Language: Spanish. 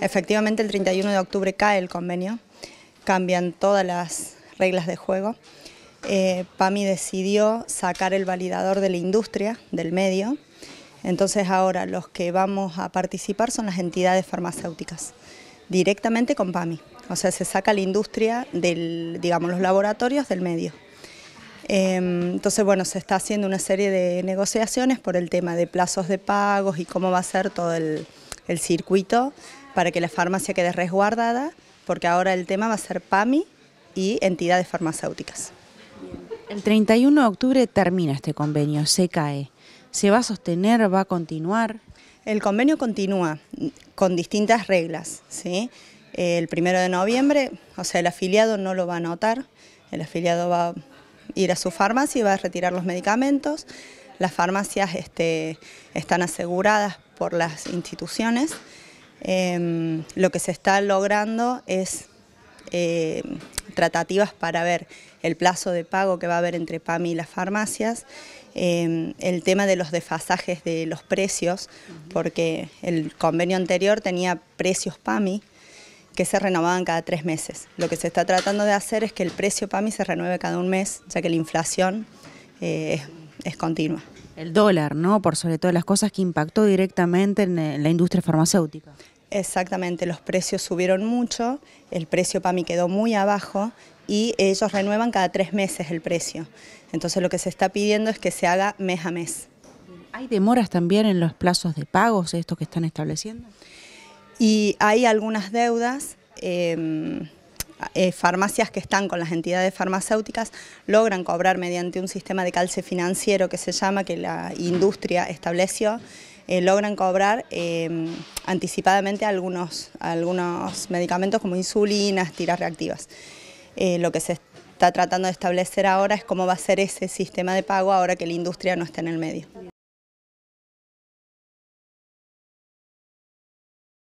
Efectivamente, el 31 de octubre cae el convenio, cambian todas las reglas de juego. Eh, PAMI decidió sacar el validador de la industria, del medio, entonces ahora los que vamos a participar son las entidades farmacéuticas, directamente con PAMI. O sea, se saca la industria del, digamos, los laboratorios del medio. Em, entonces, bueno, se está haciendo una serie de negociaciones por el tema de plazos de pagos y cómo va a ser todo el, el circuito para que la farmacia quede resguardada, porque ahora el tema va a ser PAMI y entidades farmacéuticas. El 31 de octubre termina este convenio, se cae. ¿Se va a sostener, va a continuar? El convenio continúa con distintas reglas. ¿sí? El primero de noviembre, o sea, el afiliado no lo va a notar, el afiliado va a ir a su farmacia y va a retirar los medicamentos. Las farmacias este, están aseguradas por las instituciones. Em, lo que se está logrando es eh, tratativas para ver el plazo de pago que va a haber entre PAMI y las farmacias, em, el tema de los desfasajes de los precios, porque el convenio anterior tenía precios PAMI que se renovaban cada tres meses. Lo que se está tratando de hacer es que el precio PAMI se renueve cada un mes, ya que la inflación eh, es continua el dólar, ¿no? Por sobre todo las cosas que impactó directamente eh, en la industria farmacéutica. Exactamente, los precios subieron mucho, el precio para mí quedó muy abajo y ellos renuevan cada tres meses el precio. Entonces lo que se está pidiendo es que se haga mes a mes. ¿Hay demoras también en los plazos de pagos, esto que están estableciendo? Y hay algunas deudas. Em, eh, farmacias que están con las entidades farmacéuticas logran cobrar mediante un sistema de calce financiero que se llama, que la industria estableció, eh, logran cobrar em, anticipadamente algunos, algunos medicamentos como insulinas, tiras reactivas. Eh, lo que se está tratando de establecer ahora es cómo va a ser ese sistema de pago ahora que la industria no está en el medio.